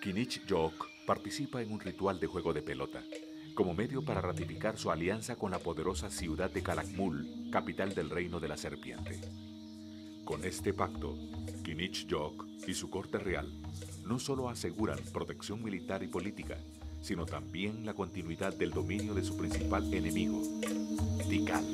Kinich Jok participa en un ritual de juego de pelota como medio para ratificar su alianza con la poderosa ciudad de Calakmul, capital del reino de la serpiente. Con este pacto, Kinich Jok y su corte real no solo aseguran protección militar y política, sino también la continuidad del dominio de su principal enemigo, Tikal.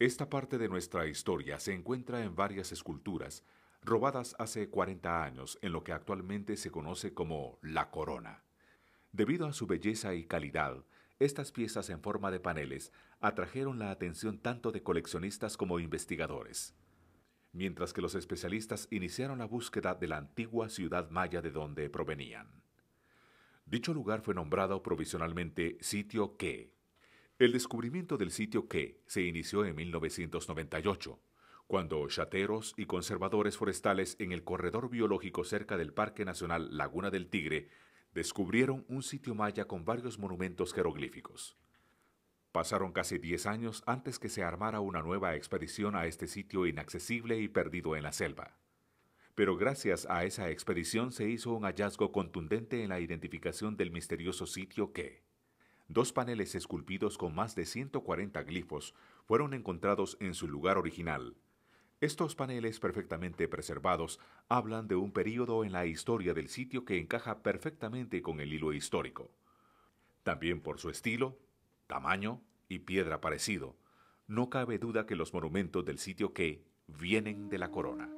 Esta parte de nuestra historia se encuentra en varias esculturas robadas hace 40 años en lo que actualmente se conoce como la corona. Debido a su belleza y calidad, estas piezas en forma de paneles atrajeron la atención tanto de coleccionistas como investigadores. Mientras que los especialistas iniciaron la búsqueda de la antigua ciudad maya de donde provenían. Dicho lugar fue nombrado provisionalmente Sitio Que, el descubrimiento del sitio que se inició en 1998, cuando chateros y conservadores forestales en el corredor biológico cerca del Parque Nacional Laguna del Tigre descubrieron un sitio maya con varios monumentos jeroglíficos. Pasaron casi 10 años antes que se armara una nueva expedición a este sitio inaccesible y perdido en la selva. Pero gracias a esa expedición se hizo un hallazgo contundente en la identificación del misterioso sitio que, dos paneles esculpidos con más de 140 glifos fueron encontrados en su lugar original. Estos paneles perfectamente preservados hablan de un período en la historia del sitio que encaja perfectamente con el hilo histórico. También por su estilo, tamaño y piedra parecido, no cabe duda que los monumentos del sitio que vienen de la corona.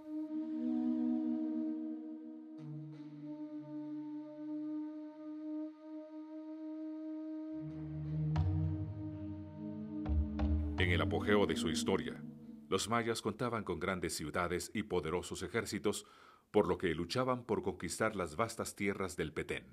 el apogeo de su historia, los mayas contaban con grandes ciudades y poderosos ejércitos, por lo que luchaban por conquistar las vastas tierras del Petén.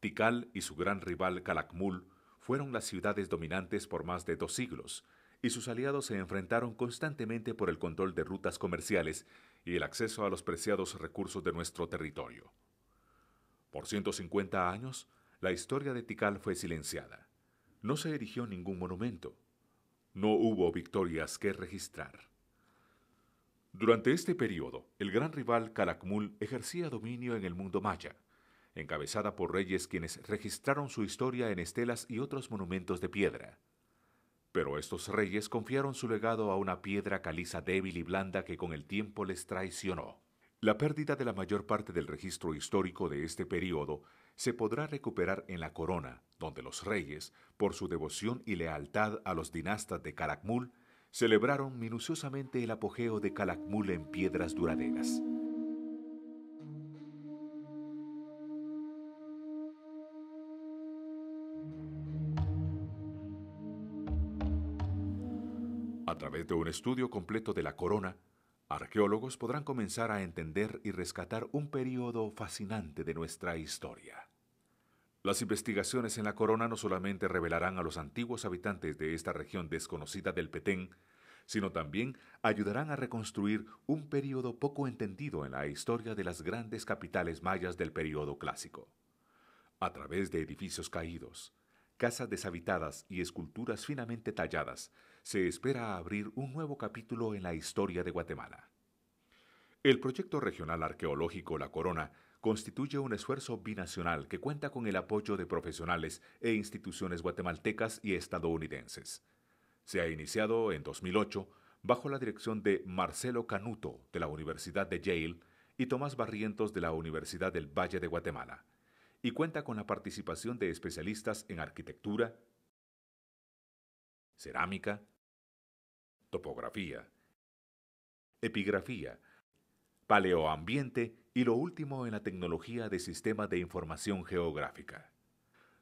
Tikal y su gran rival Calakmul fueron las ciudades dominantes por más de dos siglos, y sus aliados se enfrentaron constantemente por el control de rutas comerciales y el acceso a los preciados recursos de nuestro territorio. Por 150 años, la historia de Tikal fue silenciada. No se erigió ningún monumento, no hubo victorias que registrar. Durante este periodo, el gran rival Calakmul ejercía dominio en el mundo maya, encabezada por reyes quienes registraron su historia en estelas y otros monumentos de piedra. Pero estos reyes confiaron su legado a una piedra caliza débil y blanda que con el tiempo les traicionó. La pérdida de la mayor parte del registro histórico de este periodo se podrá recuperar en la corona, donde los reyes, por su devoción y lealtad a los dinastas de Calakmul, celebraron minuciosamente el apogeo de Calakmul en piedras duraderas. A través de un estudio completo de la corona, arqueólogos podrán comenzar a entender y rescatar un periodo fascinante de nuestra historia. Las investigaciones en la corona no solamente revelarán a los antiguos habitantes de esta región desconocida del Petén, sino también ayudarán a reconstruir un período poco entendido en la historia de las grandes capitales mayas del período clásico. A través de edificios caídos, casas deshabitadas y esculturas finamente talladas, se espera abrir un nuevo capítulo en la historia de Guatemala. El proyecto regional arqueológico La Corona constituye un esfuerzo binacional que cuenta con el apoyo de profesionales e instituciones guatemaltecas y estadounidenses. Se ha iniciado en 2008 bajo la dirección de Marcelo Canuto de la Universidad de Yale y Tomás Barrientos de la Universidad del Valle de Guatemala, y cuenta con la participación de especialistas en arquitectura, cerámica, topografía, epigrafía, paleoambiente y lo último en la tecnología de sistema de información geográfica.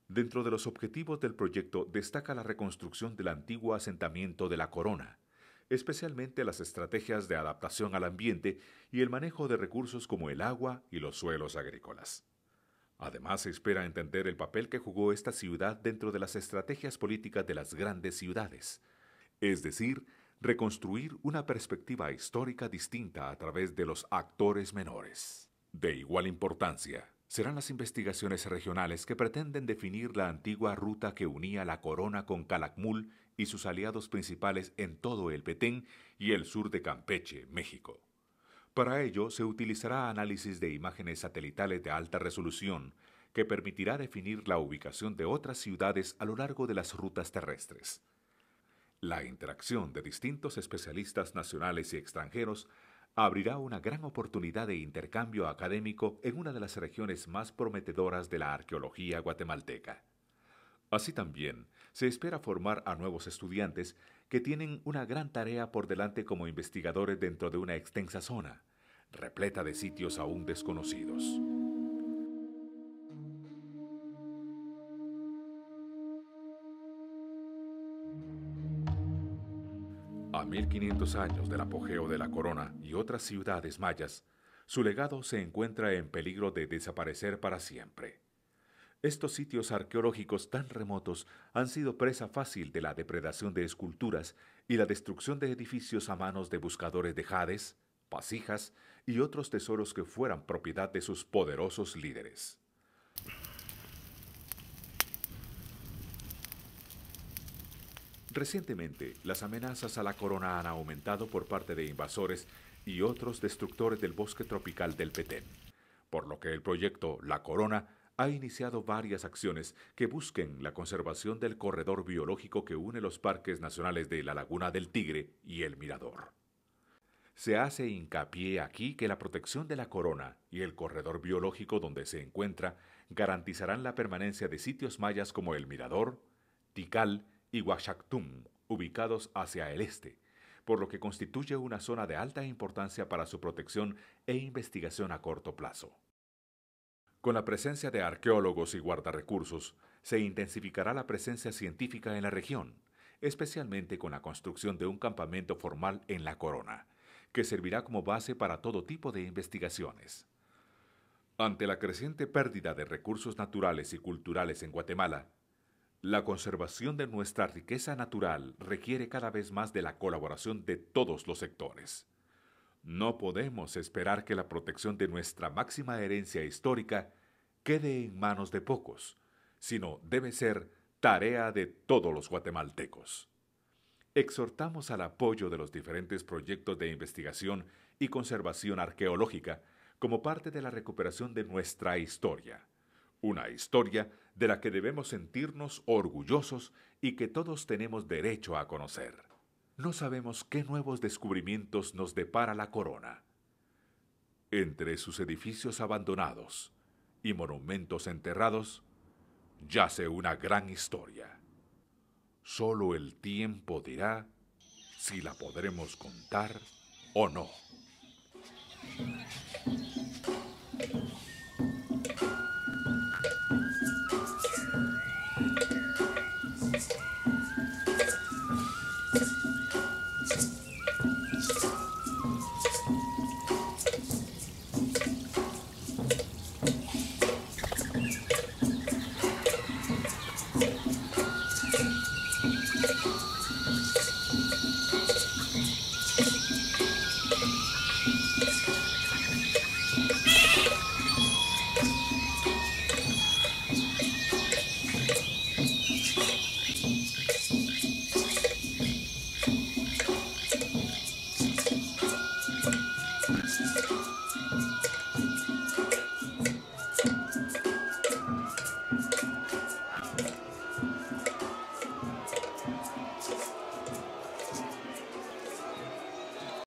Dentro de los objetivos del proyecto destaca la reconstrucción del antiguo asentamiento de la corona, especialmente las estrategias de adaptación al ambiente y el manejo de recursos como el agua y los suelos agrícolas. Además, se espera entender el papel que jugó esta ciudad dentro de las estrategias políticas de las grandes ciudades, es decir, reconstruir una perspectiva histórica distinta a través de los actores menores. De igual importancia, serán las investigaciones regionales que pretenden definir la antigua ruta que unía la corona con Calakmul y sus aliados principales en todo el Petén y el sur de Campeche, México. Para ello se utilizará análisis de imágenes satelitales de alta resolución que permitirá definir la ubicación de otras ciudades a lo largo de las rutas terrestres. La interacción de distintos especialistas nacionales y extranjeros abrirá una gran oportunidad de intercambio académico en una de las regiones más prometedoras de la arqueología guatemalteca. Así también, se espera formar a nuevos estudiantes que tienen una gran tarea por delante como investigadores dentro de una extensa zona, repleta de sitios aún desconocidos. 1500 años del apogeo de la corona y otras ciudades mayas, su legado se encuentra en peligro de desaparecer para siempre. Estos sitios arqueológicos tan remotos han sido presa fácil de la depredación de esculturas y la destrucción de edificios a manos de buscadores de jades, pasijas y otros tesoros que fueran propiedad de sus poderosos líderes. Recientemente, las amenazas a la corona han aumentado por parte de invasores y otros destructores del bosque tropical del Petén, por lo que el proyecto La Corona ha iniciado varias acciones que busquen la conservación del corredor biológico que une los parques nacionales de la Laguna del Tigre y el Mirador. Se hace hincapié aquí que la protección de la corona y el corredor biológico donde se encuentra garantizarán la permanencia de sitios mayas como el Mirador, Tikal y Huachactum, ubicados hacia el este, por lo que constituye una zona de alta importancia para su protección e investigación a corto plazo. Con la presencia de arqueólogos y guardarrecursos, se intensificará la presencia científica en la región, especialmente con la construcción de un campamento formal en La Corona, que servirá como base para todo tipo de investigaciones. Ante la creciente pérdida de recursos naturales y culturales en Guatemala, la conservación de nuestra riqueza natural requiere cada vez más de la colaboración de todos los sectores. No podemos esperar que la protección de nuestra máxima herencia histórica quede en manos de pocos, sino debe ser tarea de todos los guatemaltecos. Exhortamos al apoyo de los diferentes proyectos de investigación y conservación arqueológica como parte de la recuperación de nuestra historia una historia de la que debemos sentirnos orgullosos y que todos tenemos derecho a conocer. No sabemos qué nuevos descubrimientos nos depara la corona. Entre sus edificios abandonados y monumentos enterrados, yace una gran historia. Solo el tiempo dirá si la podremos contar o no.